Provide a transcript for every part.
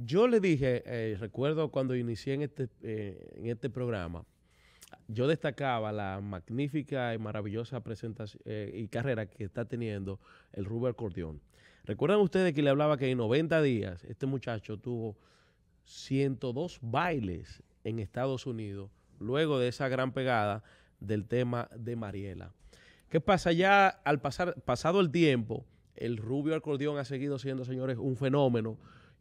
Yo le dije, eh, recuerdo cuando inicié en este, eh, en este programa, yo destacaba la magnífica y maravillosa presentación eh, y carrera que está teniendo el Rubio Cordión. Recuerdan ustedes que le hablaba que en 90 días este muchacho tuvo 102 bailes en Estados Unidos, luego de esa gran pegada del tema de Mariela. ¿Qué pasa? Ya al pasar, pasado el tiempo, el Rubio Acordeón ha seguido siendo, señores, un fenómeno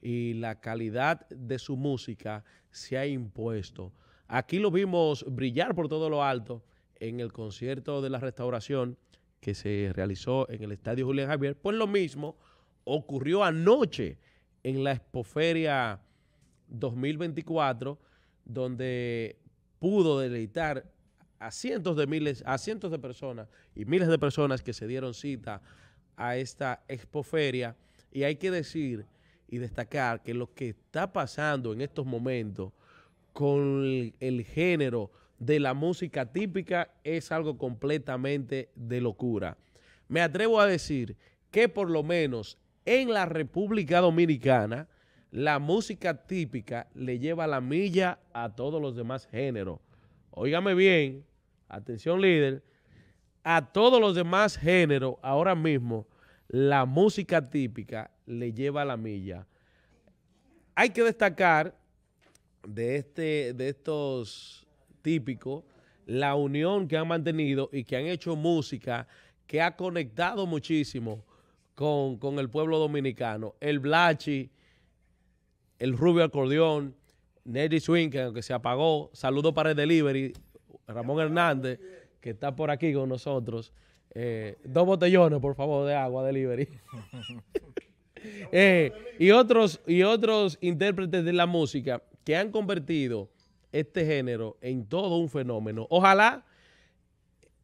y la calidad de su música se ha impuesto. Aquí lo vimos brillar por todo lo alto en el concierto de la restauración que se realizó en el Estadio Julián Javier. Pues lo mismo ocurrió anoche en la Expoferia 2024, donde pudo deleitar a cientos de miles, a cientos de personas y miles de personas que se dieron cita a esta Expoferia. Y hay que decir y destacar que lo que está pasando en estos momentos con el, género de la música típica es algo completamente de locura. Me atrevo a decir que por lo menos en la República Dominicana, la música típica le lleva la milla a todos los demás géneros. Óigame bien, atención líder, a todos los demás géneros ahora mismo la música típica le lleva la milla. Hay que destacar de, este, de estos típicos la unión que han mantenido y que han hecho música que ha conectado muchísimo con, el pueblo dominicano. El Blachi, el Rubio Acordeón, Nelly Swing, que se apagó, saludo para el delivery, Ramón Hernández, que está por aquí con nosotros. Eh, dos botellones, por favor, de agua delivery. Eh, y, otros, y otros intérpretes de la música que han convertido este género en todo un fenómeno. Ojalá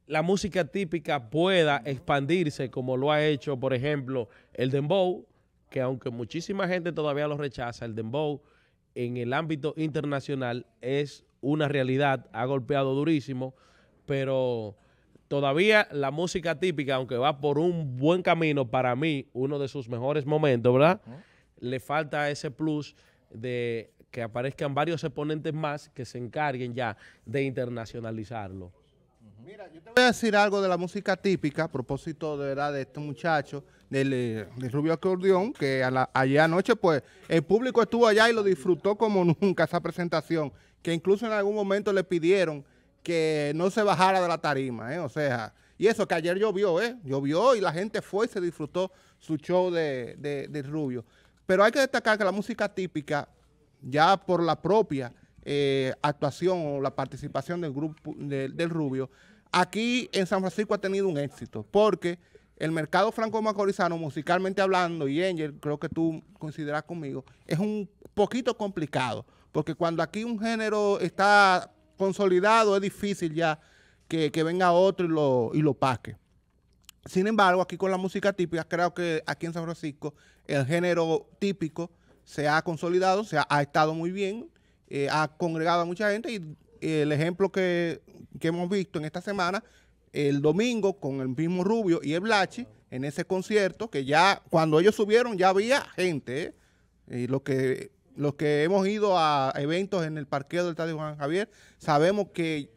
la música típica pueda expandirse como lo ha hecho, por ejemplo, el dembow, que aunque muchísima gente todavía lo rechaza, el dembow en el ámbito internacional es una realidad, ha golpeado durísimo, pero todavía la música típica, aunque va por un buen camino, para mí, uno de sus mejores momentos, ¿verdad? Le falta ese plus de que aparezcan varios exponentes más que se encarguen ya de internacionalizarlo. Mira, yo te voy a decir algo de la música típica, a propósito de verdad de este muchacho, del, eh, Rubio Acordeón, que a anoche, pues, el público estuvo allá y lo disfrutó como nunca esa presentación, que incluso en algún momento le pidieron que no se bajara de la tarima, ¿eh? O sea, y eso que ayer llovió, ¿eh? Llovió y la gente fue y se disfrutó su show de, Rubio. Pero hay que destacar que la música típica, ya por la propia eh, actuación o la participación del grupo del Rubio, aquí en San Francisco ha tenido un éxito, porque el mercado franco-macorizano, musicalmente hablando, y Angel, creo que tú consideras conmigo, es un poquito complicado, porque cuando aquí un género está consolidado es difícil ya que, venga otro y lo, y lo paque. Sin embargo, aquí con la música típica, creo que aquí en San Francisco el género típico se ha consolidado, se ha, estado muy bien, eh, ha congregado a mucha gente y el ejemplo que, hemos visto en esta semana, el domingo con el mismo Rubio y el Blachi, en ese concierto, que ya cuando ellos subieron ya había gente, eh, y lo que los que hemos ido a eventos en el parqueo del Estadio Juan Javier, sabemos que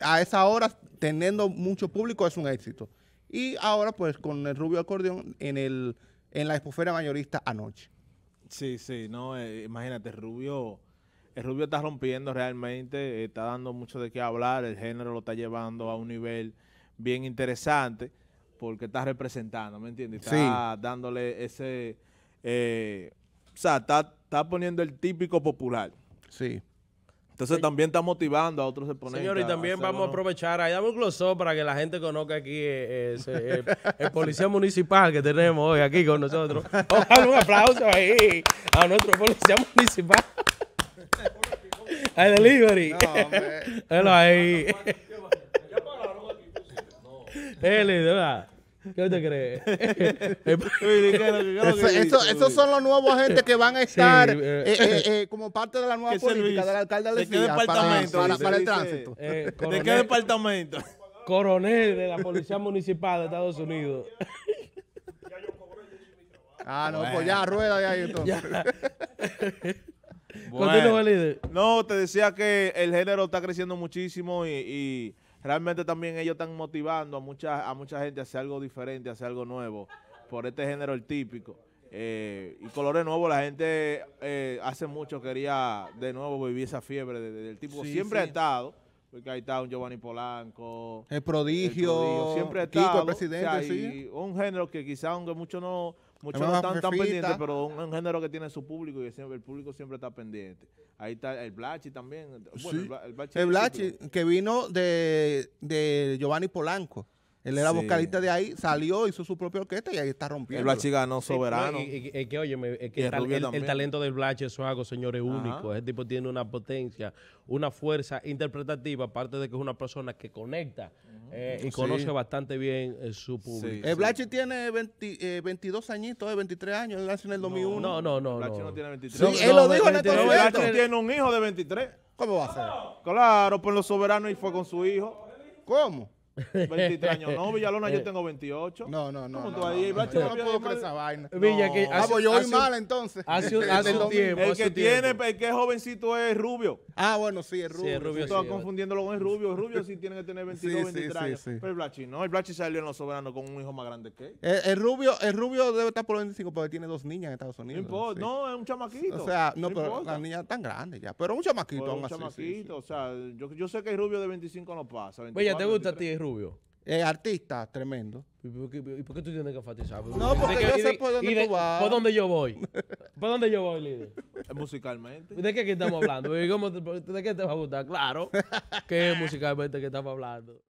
a esa hora, teniendo mucho público, es un éxito. Y ahora, pues, con el Rubio Acordeón en, el, en la expofera mayorista anoche. Sí, sí, no, eh, imagínate, Rubio, el Rubio está rompiendo realmente, está dando mucho de qué hablar, el género lo está llevando a un nivel bien interesante porque está representando, ¿me entiendes? Está dándole ese... Eh, o sea, está, está poniendo el típico popular. Sí. Entonces también está motivando a otros exponentes. Señor, y también vamos a aprovechar, ahí damos un close-up para que la gente conozca aquí eh, eh, el policía municipal que tenemos hoy aquí con nosotros. Vamos un aplauso ahí a nuestro policía municipal. el delivery. No, ahí. Él, ¿verdad? ¿Qué te crees? Estos son los nuevos agentes que van a estar eh, eh, eh, como parte de la nueva política del alcalde de la para, para, para, el tránsito. ¿De qué departamento? Coronel de la Policía Municipal de Estados Unidos. ah, no, pues ya, rueda de ahí entonces. bueno. Continúa, líder. No, te decía que el género está creciendo muchísimo y realmente también ellos están motivando a mucha, a mucha gente a hacer algo diferente, a hacer algo nuevo, por este género el típico. Eh, y Colores Nuevos, la gente eh, hace mucho quería de nuevo vivir esa fiebre del tipo. siempre ha estado, porque ahí está un Giovanni Polanco. El prodigio. Siempre ha estado. presidente, Un género que quizá aunque muchos no Muchos no están tan pendientes, pero un, género que tiene su público y siempre, el público siempre está pendiente. Ahí está el Blachi también. el, Blachi, que vino de, de Giovanni Polanco. Él era vocalista de ahí, salió, hizo su propia orquesta y ahí está rompiendo. El Blachi ganó eh, soberano. que, oye, el, talento del Blachi es algo, señores, único. Ese tipo tiene una potencia, una fuerza interpretativa, aparte de que es una persona que conecta eh, y conoce bastante bien eh, su público. El eh, tiene 22 añitos, 23 años, él nació en el 2001. No, no, no. Blachi no. no tiene 23. Sí, él no, dijo el Blachi tiene un hijo de 23. ¿Cómo va a ser? Claro, pues los soberanos y fue con su hijo. ¿Cómo? 23 años. No, Villalona, yo eh. tengo 28. No, no, no. no, no, No, no puedo esa vaina. ah, pues yo voy mal entonces. Hace un, tiempo. El que tiene, el que jovencito es rubio. Ah, bueno, sí, es rubio. Sí, rubio. Estaba confundiéndolo con el rubio. El rubio sí tiene que tener 22, sí, 23 Pero el Blachi no. El Blachi salió en Los Soberanos con un hijo más grande que él. Eh, el, rubio, el rubio debe estar por 25 porque tiene dos niñas en Estados Unidos. No No, es un chamaquito. O sea, no, pero las niñas tan grandes ya. Pero un chamaquito así. Un chamaquito. O sea, yo sé que el rubio de 25 no pasa. Oye, ¿te gusta a ti Rubio? es artista, tremendo. ¿Y por, qué, tú tienes que enfatizar? No, porque yo sé por dónde de, tú vas. ¿Por dónde yo voy? ¿Por dónde yo voy, líder? Musicalmente. ¿De qué aquí estamos hablando? ¿De qué te va a gustar? Claro, que musicalmente que estamos hablando.